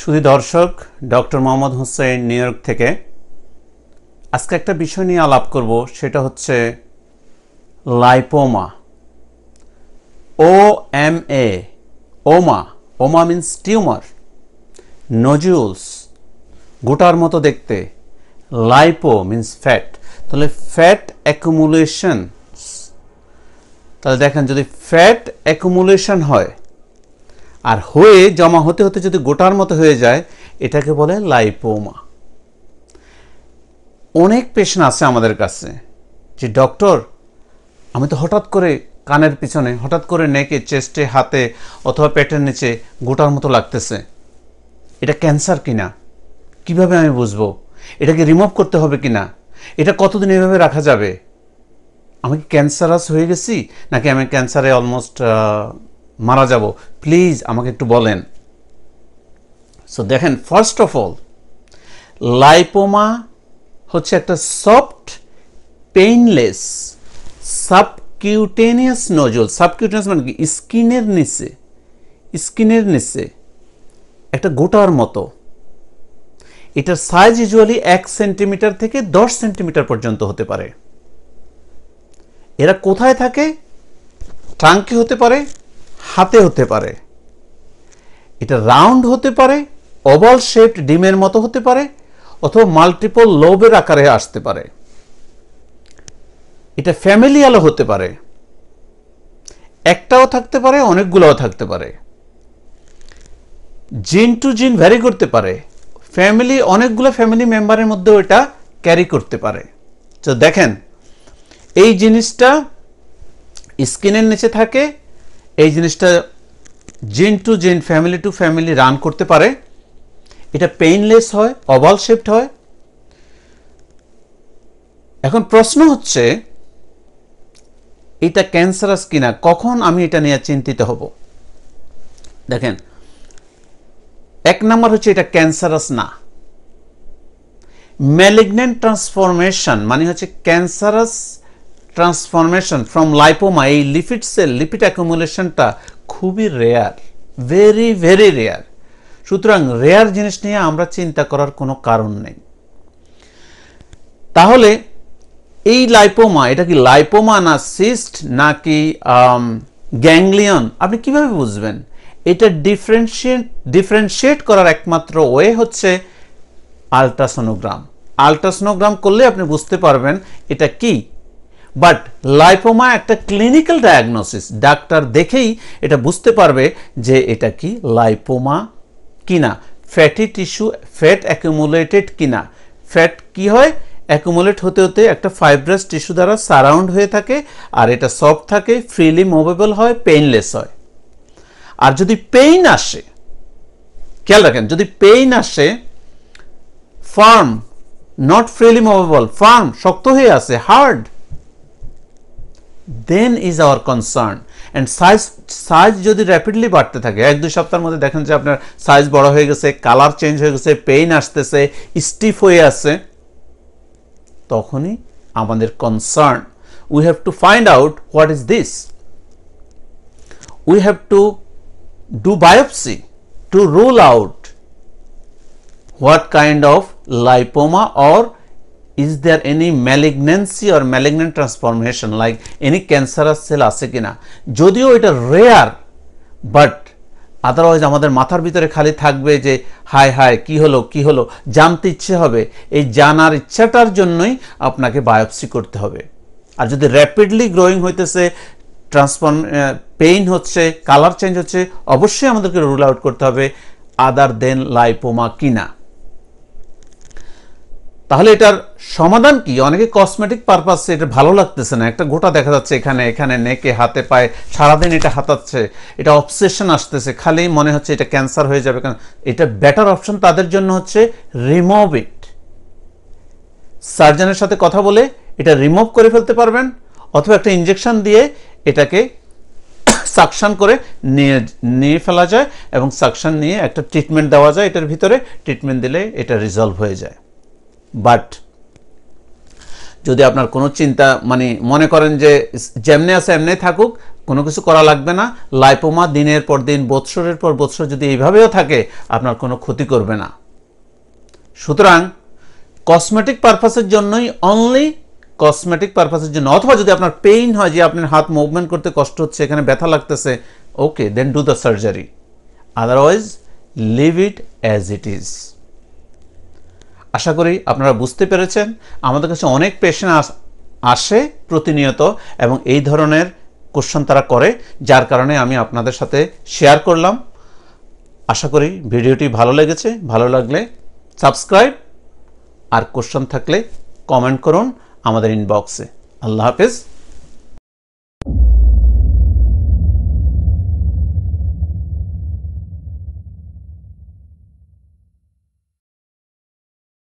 শুধু দর্শক doctor Mohammad Hossain New York থেকে আজকে একটা বিষয় নিয়ে আলাপ করব সেটা হচ্ছে লাইপোমা ও এম এ ওমা ওমা মিন্স টিউমার নজুলস গোটার মতো দেখতে লাইপো মিন্স ফ্যাট তাহলে ফ্যাট অ্যাকুমুলেশন তাহলে দেখেন যদি ফ্যাট অ্যাকুমুলেশন হয় আর হয়ে জমা হতে হতে যদি গোটার মতো হয়ে যায় এটাকে বলে লাইপোমা অনেক পেশেন্ট আছে আমাদের কাছে যে ডক্টর আমি তো হঠাৎ করে কানের পিছনে হঠাৎ করে নেকে চেস্টে হাতে অথবা পেটের নিচে গোটার মতো লাগতেছে এটা ক্যান্সার কিনা কিভাবে আমি বুঝবো এটাকে রিমুভ করতে হবে কিনা এটা কতদিন এভাবে রাখা যাবে আমি ক্যান্সারাস হয়ে গেছি নাকি আমি ক্যান্সারে অলমোস্ট মারা যাব প্লিজ আমাকে একটু বলেন সো দেখেন ফার্স্ট অফ অল লাইপোমা হচ্ছে একটা soft painless subcutaneous nodule subcutaneous মানে কি স্কিনের নিচে স্কিনের নিচে একটা গোটার মতো এটার সাইজ ইউজুয়ালি এক সেন্টিমিটার থেকে দশ সেন্টিমিটার পর্যন্ত হতে পারে এরা কোথায় থাকে ট্রাঙ্কি হতে পারে হাতে হতে পারে এটা রাউন্ড হতে পারে ওভাল শেপড ডিমের মতো হতে পারে অথবা মাল্টিপল লোবের আকারে আসতে পারে এটা ফ্যামিলিয়ালও হতে পারে একটাও থাকতে পারে অনেকগুলোও থাকতে পারে জিন টু জিন ভ্যারি করতে পারে ফ্যামিলি অনেকগুলো ফ্যামিলি মেম্বারের মধ্যে এটা ক্যারি করতে পারে তো দেখেন এই জিনিসটা স্কিনের নিচে থাকে এই জিনিসটা gen to gen family to family run করতে পারে এটা পেইনলেস হয় অবাল শেপড হয় এখন প্রশ্ন হচ্ছে এটা ক্যান্সারাস কিনা কখন আমি এটা নিয়ে চিন্তিত হব দেখেন এক নম্বর হচ্ছে এটা ক্যান্সারাস না ম্যালিগনেন্ট ট্রান্সফরমেশন মানে হচ্ছে ক্যান্সারাস ট্রান্সফরমেশন ফ্রম লাইপোমা এই লিপিড সেল লিপিড অ্যাকুমুলেশনটা খুবই রেয়ার ভেরি ভেরি রেয়ার সুতরাং রেয়ার জিনিস নিয়ে আমরা চিন্তা করার কোনো কারণ নেই তাহলে এই লাইপোমা এটা কি লাইপোমা না সিস্ট নাকি গ্যাংলিয়ন আপনি কিভাবে বুঝবেন এটা ডিফারেন্সিয়েট ডিফারেন্সিয়েট করার একমাত্র ওয়ে হচ্ছে আলট্রাসোনোগ্রাম আলট্রাসোনোগ্রাম করলে আপনি বুঝতে পারবেন এটা কি বাট লাইপোমা একটা ক্লিনিক্যাল ডায়াগনোসিস ডাক্তার দেখেই এটা বুঝতে পারবে যে এটা কি লাইপোমা কিনা ফ্যাটি টিস্যু ফ্যাট অ্যাকুমুলেটেড কিনা ফ্যাট কি হয় অ্যাকুমুলেট হতে হতে একটা ফাইব্রাস টিস্যু দ্বারা সারাউন্ড হয়ে থাকে আর এটা সফট থাকে ফ্রিলি মুভেবল হয় পেইনলেস হয় আর যদি পেইন আসে খেয়াল রাখেন যদি পেইন আসে firm not freely movable firm শক্ত হয়ে আসে hard then is our concern and size size যদি র্যাপিডলি বাড়তে থাকে এক দুই সপ্তাহের মধ্যে দেখেন যে আপনার সাইজ বড় হয়ে গেছে কালার চেঞ্জ হয়ে গেছে পেইন আসতেছে স্টিফ হয়ে আছে তখনই আমাদের concern we have to find out what is this we have to do biopsy to rule out what kind of lipoma or is there any malignancy or malignant transformation like any cancerous cell আছে কিনা যদিও এটা rare but otherwise আমাদের মাথার ভিতরে খালি থাকবে যে হায় হায় কি হলো কি হলো জানতে ইচ্ছে হবে এই জানার ইচ্ছাটার জন্যই আপনাকে বায়োপসি করতে হবে আর যদি র্যাপিডলি গ্রোয়িং হইতেছে ট্রান্সফর্ম পেইন হচ্ছে কালার চেঞ্জ হচ্ছে অবশ্যই আমাদেরকে রুল আউট করতে হবে আদার দেন লাইপোমা কিনা তাহলে এটার সমাধান কি অনেকে কসমেটিক পারপাসে এটা ভালো লাগতেছে না একটা গোটা দেখা যাচ্ছে এখানে এখানে নেকে হাতে পায়ে সারাদিন এটা হাতাচ্ছে এটা অবসেশন আসতেছে খালি মনে হচ্ছে এটা ক্যান্সার হয়ে যাবে কারণ এটা বেটার অপশন তাদের জন্য হচ্ছে রিমুভ ইট সার্জনের সাথে কথা বলে এটা রিমুভ করে ফেলতে পারবেন অথবা একটা ইঞ্জেকশন দিয়ে এটাকে সাকশান করে নিয়ে নিয়ে ফেলা যায় এবং সাকশান নিয়ে একটা ট্রিটমেন্ট দেওয়া যায় এটার ভিতরে ট্রিটমেন্ট দিলে এটা রিজলভ হয়ে যায় বাট যদি আপনার কোনো চিন্তা মানে মনে করেন যে যেমনে আছে এমনি থাকুক কোনো কিছু করা লাগবে না লাইপোমা দিনের পর দিন বৎসরের পর বৎসর যদি এইভাবেও থাকে আপনার কোনো ক্ষতি করবে না সুতরাং কসমেটিক পারপাসের জন্যই অনলি কসমেটিক পারপাসের জন্য অথবা যদি আপনার পেইন হয় যে আপনার হাত মুভমেন্ট করতে কষ্ট হচ্ছে এখানে ব্যথা লাগতেছে okay then do the surgery otherwise leave it as it is আশা করি আপনারা বুঝতে পেরেছেন আমাদের কাছে অনেক পেশেন্ট আসে প্রতিনিয়ত এবং এই ধরনের কোশ্চেন তারা করে যার কারণে আমি আপনাদের সাথে শেয়ার করলাম আশা করি ভিডিওটি ভালো লেগেছে ভালো লাগলে সাবস্ক্রাইব আর কোশ্চেন থাকলে কমেন্ট করুন আমাদের ইনবক্সে আল্লাহ হাফেজ